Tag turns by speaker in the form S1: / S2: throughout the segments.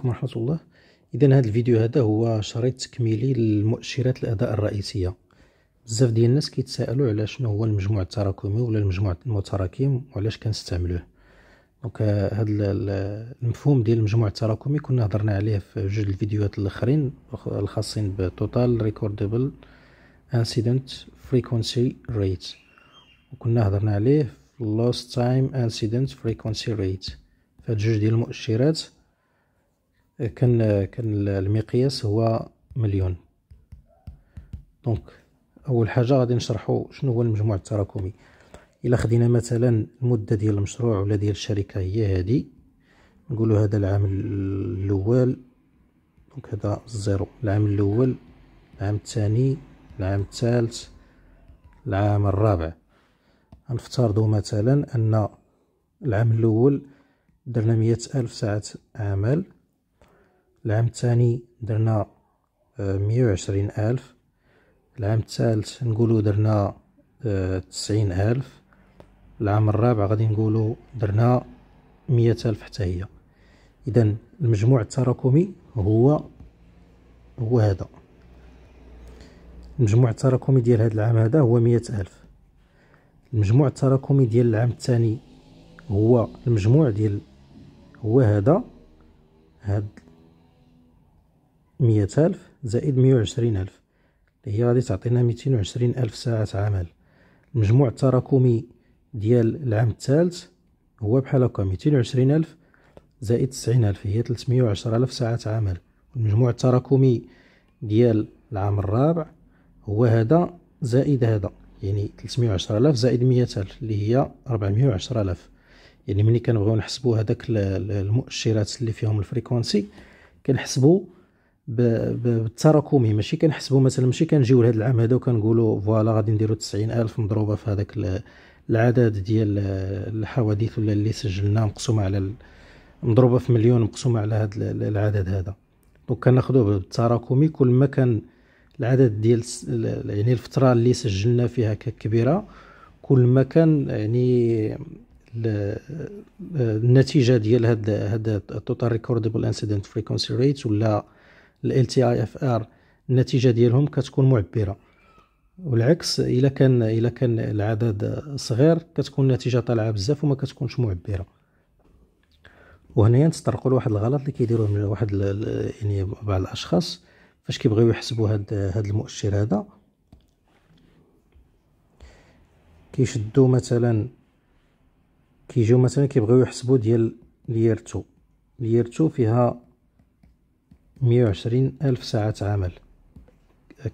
S1: عليكم ورحمة الله إذا هذا الفيديو هذا هو شريط تكميلي للمؤشرات الأداء الرئيسية بزاف ديال الناس كيتسائلوا على شنو هو المجموع التراكمي ولا المجموع المتراكم وعلاش كنستعملوه دونك هذا آه، المفهوم ديال المجموع التراكمي كنا هضرنا عليه في جوج الفيديوهات الاخرين الخاصين بتوتال ريكوردبل انسيدنت فريكونسي ريت وكنا هضرنا عليه في لوست تايم انسيدنت فريكونسي ريت فهاد جوج ديال المؤشرات كان كان المقياس هو مليون دونك اول حاجه غادي نشرحو شنو هو المجموع التراكمي الا خدينا مثلا المده ديال المشروع ولا ديال الشركه هي هذه نقولوا هذا العام الاول دونك هذا الزيرو العام الاول العام الثاني العام الثالث العام الرابع نفترضوا مثلا ان العام الاول درنا مئة ألف ساعة عمل العام الثاني درنا آه، مية وعشرين ألف العام الثالث نقولو درنا آه، تسعين ألف العام الرابع غادي نقولو درنا مية ألف حتى هي إذا المجموع التراكمي هو هو هذا المجموع التراكمي ديال هذا العام هذا هو مية ألف المجموع التراكمي ديال العام الثاني هو المجموع ديال هو هذا هاد مية ألف زائد مية وعشرين ألف اللي هي غادي تعطينا ميتين وعشرين ألف ساعة عمل المجموع التراكمي ديال العام الثالث هو بحال هكا ميتين وعشرين ألف زائد تسعين ألف هي تلتمية وعشرة ألف ساعة عمل المجموع التراكمي ديال العام الرابع هو هذا زائد هذا يعني تلتمية وعشرة ألف زائد مئة ألف اللي هي وعشرة ألف يعني ملي كنبغيو نحسبو هداك المؤشرات اللي فيهم الفريكونسي كنحسبو بالتراكمي ماشي كنحسبوا مثلا ماشي كنجيو لهذا العام هذا وكنقولوا فوالا غادي نديروا 90000 مضروبه في هذاك العدد ديال الحوادث ولا اللي سجلناه مقسومه على مضروبه في مليون مقسومه على هذا العدد هذا دونك كناخذوه بالتراكمي كل ما كان العدد ديال يعني الفتره اللي سجلنا فيها كبيره كل ما كان يعني النتيجه ديال هاد هذا التوتال ريكوردبل انسيدنت فريكونسي ريت ولا ال تي اي اف ار النتيجه ديالهم كتكون معبره والعكس الا كان الا كان العدد صغير كتكون النتيجه طالعه بزاف وما كتكونش معبره وهنايا نتطرقوا لواحد الغلط اللي كيديروه واحد يعني بعض الاشخاص فاش كيبغيو يحسبوا هاد هاد المؤشر هذا كيشدوا مثلا كيجيو مثلا كيبغيو يحسبوا ديال ليرتو ليرتو فيها مية وعشرين ألف ساعة عمل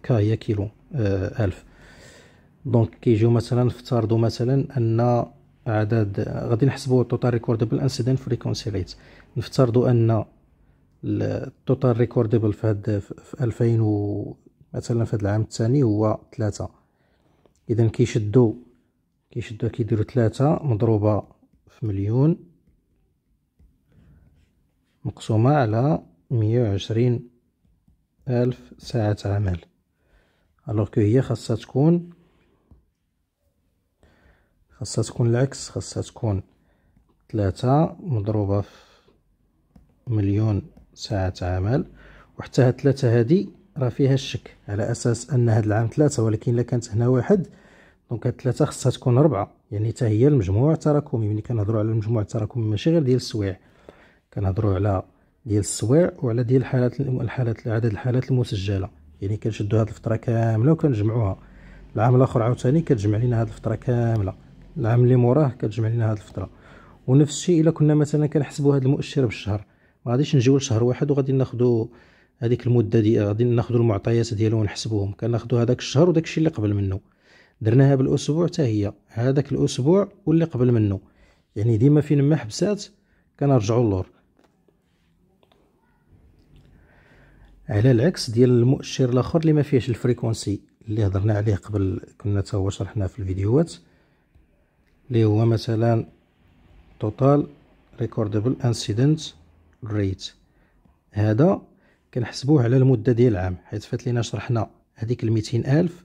S1: كا هي كيلو آه، ألف دونك كيجيو مثلا افترضوا مثلا أن عدد غادي نحسبوا التوتال ريكوردبل انسيدنت فريكونسي ريت نفترضوا أن التوتال ريكوردبل في هاد في 2000 و مثلا في هاد العام الثاني هو تلاتة إذا كيشدو كيشدو كيديرو تلاتة مضروبة في مليون مقسومة على مية وعشرين ألف ساعة عمل الوغ كو هي خاصها تكون خاصها تكون العكس خاصها تكون ثلاثة مضروبة في مليون ساعة عمل وحتى هاد ثلاثة هادي راه فيها الشك على أساس أن هاد العام ثلاثة ولكن إلا كانت هنا واحد دونك هاد ثلاثة خاصها تكون ربعة يعني تا هي المجموع التراكمي ملي كنهضرو على المجموع التراكمي ماشي غير ديال السويع كنهضرو على ديال السوايع وعلى ديال الحالات الحالات عدد الحالات المسجله يعني كنشدو هاد الفتره كامله وكنجمعوها العام الاخر عاوتاني كتجمع لينا هاد الفتره كامله العام اللي موراه كتجمع لينا هاد الفتره ونفس الشيء الا كنا مثلا كنحسبوا هاد المؤشر بالشهر ما غاديش نجيو لشهر واحد وغادي ناخذوا هذيك المده دي غادي ناخذوا المعطيات ديالو ونحسبوهم كناخذوا هذاك الشهر وداك الشيء اللي قبل منه درناها بالاسبوع حتى هي هذاك الاسبوع واللي قبل منه يعني ديما فين ما حبسات كنرجعوا للور على العكس ديال المؤشر الاخر اللي ما فيهش الفريكونسي اللي هضرنا عليه قبل كنا تا هو شرحناه في الفيديوهات اللي هو مثلا توتال ريكوردبل انسيدنت ريت هذا كنحسبوه على المده ديال العام حيت فات لينا شرحنا هذيك ال ألف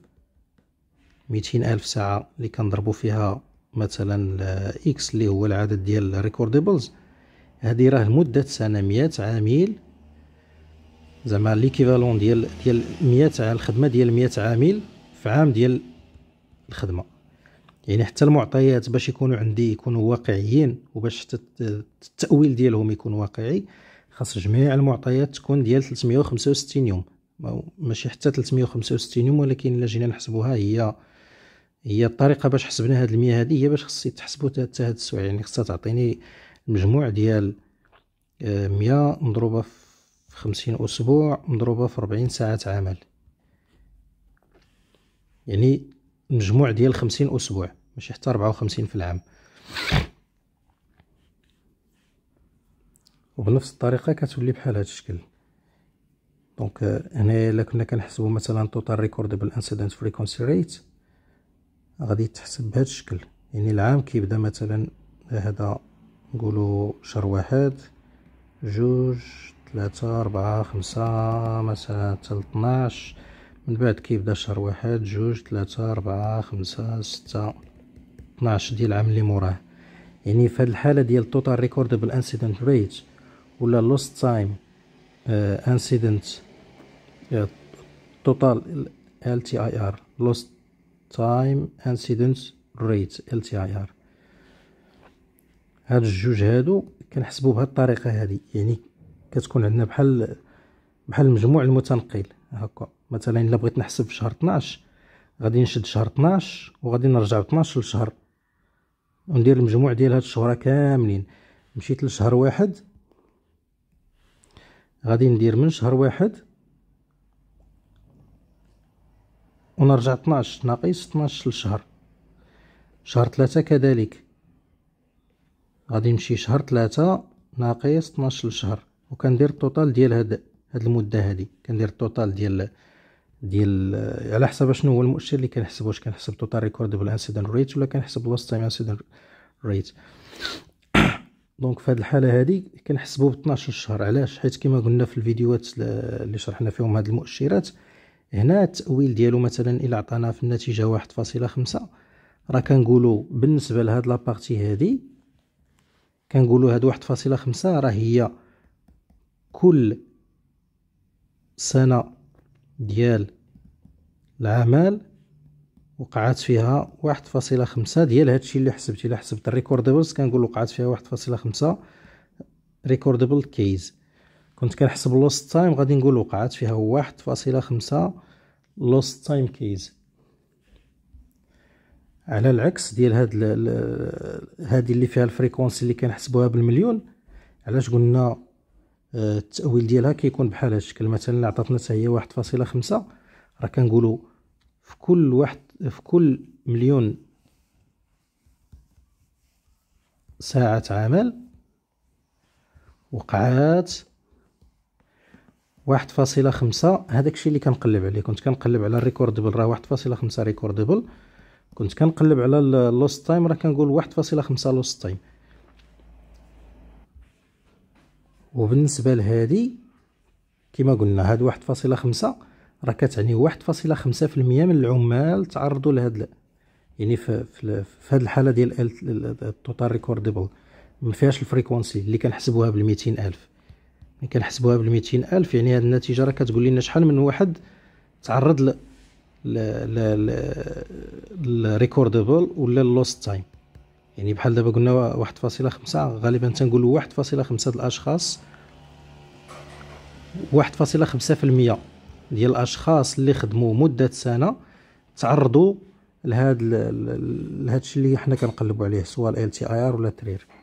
S1: ميتين ألف ساعه اللي كنضربوا فيها مثلا اكس اللي هو العدد ديال ريكوردبلز هذه راه لمده سنه 100 عامل زعما ليكيفالون ديال ديال 100 عام الخدمه ديال 100 عامل في عام ديال الخدمه يعني حتى المعطيات باش يكونوا عندي يكونوا واقعيين وباش التاويل ديالهم يكون واقعي خاص جميع المعطيات تكون ديال 365 يوم ماشي حتى 365 يوم ولكن الا جينا نحسبوها هي هي الطريقه باش حسبنا هاد المية هادي هي باش خصني تحسبوا حتى هاد السؤال يعني خصها تعطيني المجموع ديال 100 آه، مضروبه في خمسين أسبوع مضروبة في ربعين ساعة عمل يعني مجموع ديال خمسين أسبوع ماشي حتى ربعة وخمسين في العام وبنفس الطريقة كتولي بحال هاد الشكل دونك آه، هنا الا كنا كنحسبو مثلا توتال ريكوردبل انسيدنت فريكونسي ريت غادي تحسب بهاد الشكل يعني العام كيبدا مثلا هذا نقولو شهر واحد جوج ثلاثة أربعة خمسة مثلا حتى لطناش من بعد كيبدا شهر واحد جوج ثلاثة أربعة خمسة ستة طناش ديال العام اللي موراه يعني في هاد الحالة ديال توتال ريكوردبل انسيدنت ريت ولا لوست تايم انسيدنت توتال ال تي اي ار لوست تايم انسيدنت ريت ال تي اي ار هاد الجوج هادو كنحسبو بهاد الطريقه هادي يعني كتكون عندنا بحال بحال المجموع المتنقل هكا مثلا الا بغيت نحسب في شهر 12 غادي نشد شهر 12 وغادي نرجع ب 12 لشهر وندير المجموع ديال هاد الشهور كاملين مشيت لشهر واحد غادي ندير من شهر واحد ونرجع 12 ناقص 12 للشهر شهر 3 كذلك غادي نمشي شهر 3 ناقص 12 للشهر وكندير التوتال ديال هاد هاد المده هادي كندير التوتال ديال ديال على حسب شنو هو المؤشر اللي كنحسب واش كنحسب توتال ريكوردبل انسيدنت ريت ولا كنحسب لوست تايم انسيدنت ريت دونك في هاد الحاله هادي كنحسبو ب 12 شهر علاش حيت كما قلنا في الفيديوهات اللي شرحنا فيهم هاد المؤشرات هنا التاويل ديالو مثلا إلا عطانا في النتيجه واحد فاصلة خمسة راه كنقولو بالنسبه لهاد لابارتي هادي كنقولو هاد واحد فاصلة خمسة راه هي كل سنة ديال العمل وقعات فيها واحد فاصلة خمسة ديال هادشي اللي حسبت الا حسبت الريكوردبلز كنقول وقعات فيها واحد فاصلة خمسة ريكوردبل كيز كنت كنحسب لوست تايم غادي نقول وقعات فيها واحد فاصلة خمسة لوست تايم كيز على العكس ديال هاد هادي اللي فيها الفريكونسي اللي كنحسبوها بالمليون علاش قلنا آه، التاويل ديالها كيكون بحال هذا الشكل مثلا عطاتنا حتى هي 1.5 راه كنقولوا في كل واحد في كل مليون ساعة عمل وقعات واحد فاصلة خمسة هذاك الشيء اللي كنقلب عليه كنت كنقلب على الريكوردبل راه واحد فاصلة خمسة ريكوردبل كنت كنقلب على اللوست تايم راه كنقول واحد فاصلة خمسة لوست تايم وبالنسبه لهذه كما قلنا هاد واحد فاصلة خمسة راه كتعني واحد فاصلة خمسة في المية من العمال تعرضوا لهاد يعني في, في, في هاد الحاله ديال التوتال ريكوردبل ما فيهاش الفريكونسي اللي كنحسبوها بال ألف ملي يعني كنحسبوها بال ألف يعني هاد النتيجه راه كتقول لنا شحال من واحد تعرض ل ل ل ريكوردبل ولا لوست تايم يعني بحال دابا قلنا واحد فاصلة خمسة غالبا تنقولو واحد فاصلة خمسة الأشخاص واحد فاصلة خمسة في المية ديال الأشخاص اللي خدمو مدة سنة تعرضوا لهاد لهادشي اللي حنا كنقلبو عليه سواء ال تي اي ار ولا الترير